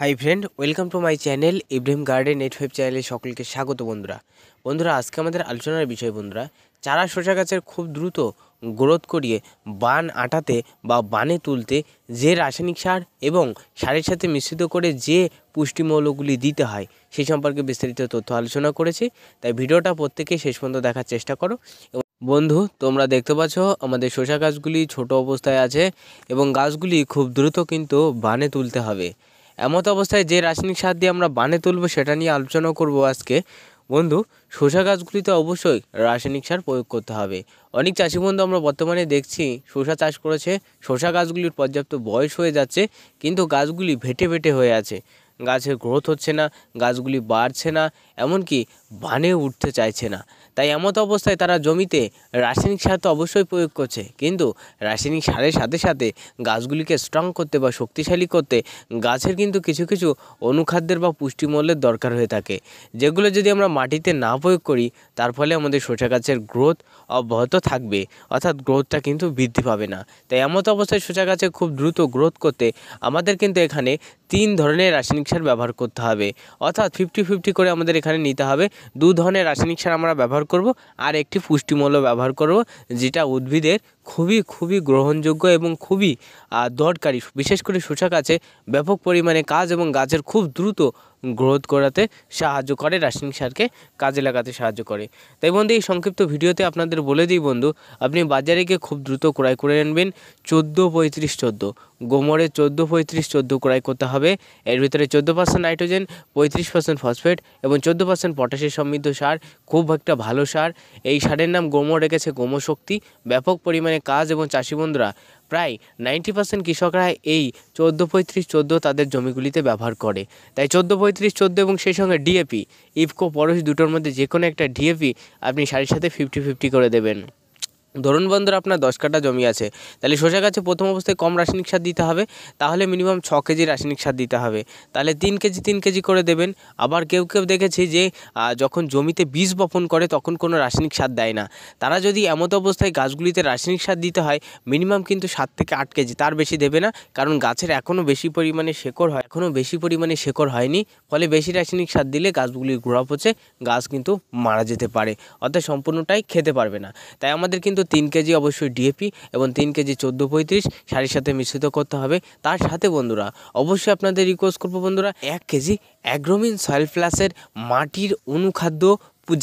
high friend welcome to my channel Ibrahim garden net five চ্যানেলে সকলকে স্বাগত বন্ধুরা বন্ধুরা আজকে আমাদের আলোচনার বিষয় বন্ধুরা চারা শসা গাছের খুব দ্রুত গ্রোথ করিয়ে বান আটাতে বা বানে তুলতে যে রাসায়নিক সার এবং সারের সাথে মিশ্রিত করে যে পুষ্টিমৌলগুলি দিতে হয় সেই সম্পর্কে বিস্তারিত তথ্য আলোচনা করেছি তাই ভিডিওটা প্রত্যেকে শেষ পর্যন্ত দেখার চেষ্টা করো বন্ধু তোমরা দেখতে পাচ্ছ আমাদের শসা গাছগুলি ছোট অবস্থায় আছে এবং গাছগুলি খুব দ্রুত কিন্তু বানে তুলতে হবে এমত অবস্থায় যে রাসায়নিক সার দিয়ে আমরা বানে তুলব সেটা নিয়ে আলোচনা করব আজকে বন্ধু শসা গাছগুলিতে অবশ্যই রাসায়নিক সার প্রয়োগ করতে হবে অনেক চাষি বন্ধু আমরা বর্তমানে দেখছি শসা চাষ করেছে শসা গাছগুলির পর্যাপ্ত বয়স হয়ে যাচ্ছে কিন্তু গাছগুলি ভেটে ভেটে হয়ে আছে গাছের গ্রোথ হচ্ছে না গাছগুলি বাড়ছে না এমনকি বানে উঠতে চাইছে না তাই এমত অবস্থায় তারা জমিতে রাসায়নিক সার তো অবশ্যই প্রয়োগ করছে কিন্তু রাসায়নিক সারের সাথে সাথে গাছগুলিকে স্ট্রং করতে বা শক্তিশালী করতে গাছের কিন্তু কিছু কিছু অনুখাদ্যের বা পুষ্টিমূল্যের দরকার হয়ে থাকে যেগুলো যদি আমরা মাটিতে না প্রয়োগ করি তার ফলে আমাদের শসা গাছের গ্রোথ অব্যাহত থাকবে অর্থাৎ গ্রোথটা কিন্তু বৃদ্ধি পাবে না তাই এমত অবস্থায় শসা গাছে খুব দ্রুত গ্রোথ করতে আমাদের কিন্তু এখানে তিন ধরনের রাসায়নিক সার ব্যবহার করতে হবে অর্থাৎ ফিফটি ফিফটি করে আমাদের এখানে নিতে হবে দু ধরনের রাসায়নিক সার আমরা ব্যবহার করব আর একটি পুষ্টিমূল্য ব্যবহার করব যেটা উদ্ভিদের খুবই খুবই গ্রহণযোগ্য এবং খুবই দরকারি বিশেষ করে শুষা গাছে ব্যাপক পরিমাণে কাজ এবং গাছের খুব দ্রুত গ্রোথ করাতে সাহায্য করে রাসায়নিক সারকে কাজে লাগাতে সাহায্য করে তাই বন্ধু এই সংক্ষিপ্ত ভিডিওতে আপনাদের বলে দিই বন্ধু আপনি বাজারে গিয়ে খুব দ্রুত ক্রয় করে আনবেন চোদ্দো পঁয়ত্রিশ চোদ্দো গোমরে চোদ্দো পঁয়ত্রিশ চোদ্দো ক্রয় করতে হবে এর ভিতরে চোদ্দো পার্সেন্ট নাইট্রোজেন পঁয়ত্রিশ পার্সেন্ট ফসফেট এবং চোদ্দো পার্সেন্ট পটাশের সমৃদ্ধ সার খুব একটা ভালো সার এই সারের নাম গোমর রেখেছে গোমশক্তি ব্যাপক পরিমাণে ধরনের কাজ এবং চাষি বন্ধুরা প্রায় নাইনটি পার্সেন্ট কৃষকরা এই চোদ্দো পঁয়ত্রিশ চোদ্দো তাদের জমিগুলিতে ব্যবহার করে তাই চোদ্দো পঁয়ত্রিশ চোদ্দো এবং সেই সঙ্গে ডিএপি ইফকো পরশ দুটোর মধ্যে যে কোনো একটা ডিএপি আপনি সারির সাথে ফিফটি ফিফটি করে দেবেন ধরুন বন্ধুর আপনার দশ কাটা জমি আছে তাহলে শসা গাছে প্রথম অবস্থায় কম রাসায়নিক সার দিতে হবে তাহলে মিনিমাম ছ কেজি রাসায়নিক সার দিতে হবে তাহলে তিন কেজি তিন কেজি করে দেবেন আবার কেউ কেউ দেখেছি যে যখন জমিতে বীজ বপন করে তখন কোনো রাসায়নিক সার দেয় না তারা যদি এমত অবস্থায় গাছগুলিতে রাসায়নিক সার দিতে হয় মিনিমাম কিন্তু সাত থেকে আট কেজি তার বেশি দেবে না কারণ গাছের এখনও বেশি পরিমাণে শেকড় হয় এখনও বেশি পরিমাণে শেকড় হয়নি ফলে বেশি রাসায়নিক সার দিলে গাছগুলির গোড়া পচে গাছ কিন্তু মারা যেতে পারে অর্থাৎ সম্পূর্ণটাই খেতে পারবে না তাই আমাদের কিন্তু তিন কেজি অবশ্যই ডিএপি এবং তিন কেজি চোদ্দো পঁয়ত্রিশ সারের সাথে মিশ্রিত করতে হবে তার সাথে বন্ধুরা অবশ্যই আপনাদের রিকোয়েস্ট করবো বন্ধুরা এক কেজি অ্যাগ্রোমিন সয়েল প্লাসের মাটির অনুখাদ্য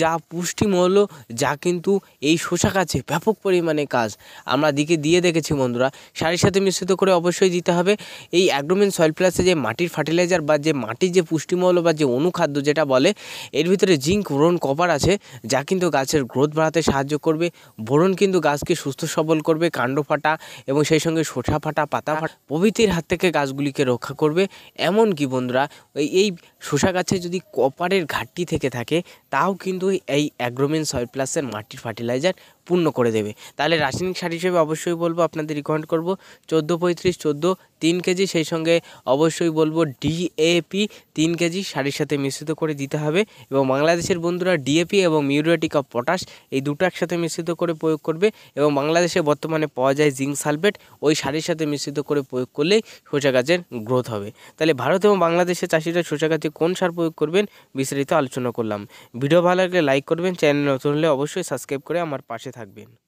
যা পুষ্টিমূল্য যা কিন্তু এই শোষা গাছে ব্যাপক পরিমাণে কাজ আমরা দিকে দিয়ে দেখেছি বন্ধুরা সারের সাথে মিশ্রিত করে অবশ্যই দিতে হবে এই অ্যাগ্রোমেন সয়েল প্লাসে যে মাটির ফার্টিলাইজার বা যে মাটির যে পুষ্টিমূল্য বা যে অনুখাদ্য যেটা বলে এর ভিতরে জিঙ্ক বোরন কপার আছে যা কিন্তু গাছের গ্রোথ বাড়াতে সাহায্য করবে বোরন কিন্তু গাছকে সুস্থ সবল করবে কাণ্ড ফাটা এবং সেই সঙ্গে শোষা ফাটা পাতা ফাটা প্রভৃতির হাত থেকে গাছগুলিকে রক্ষা করবে এমন কি বন্ধুরা এই শোষা গাছে যদি কপারের ঘাটতি থেকে থাকে তাও কিন্তু কিন্তু এই অ্যাগ্রোমিন সয় প্লাসের মাটির ফার্টিলাইজার পূর্ণ করে দেবে তাহলে রাসায়নিক সার হিসেবে অবশ্যই বলবো আপনাদের রিকমেন্ড করব চোদ্দো পঁয়ত্রিশ চোদ্দো তিন কেজি সেই সঙ্গে অবশ্যই বলবো ডিএপি তিন কেজি সারের সাথে মিশ্রিত করে দিতে হবে এবং বাংলাদেশের বন্ধুরা ডিএপি এবং মিউরিয়াটিক অফ পটাশ এই দুটো একসাথে মিশ্রিত করে প্রয়োগ করবে এবং বাংলাদেশে বর্তমানে পাওয়া যায় জিঙ্ক সালফেট ওই সারের সাথে মিশ্রিত করে প্রয়োগ করলেই শসা গাছের গ্রোথ হবে তাহলে ভারত এবং বাংলাদেশের চাষিরা শসা গাছে কোন সার প্রয়োগ করবেন বিস্তারিত আলোচনা করলাম ভিডিও ভালো লাগলে লাইক করবেন চ্যানেল নতুন হলে অবশ্যই সাবস্ক্রাইব করে আমার পাশে থাকবেন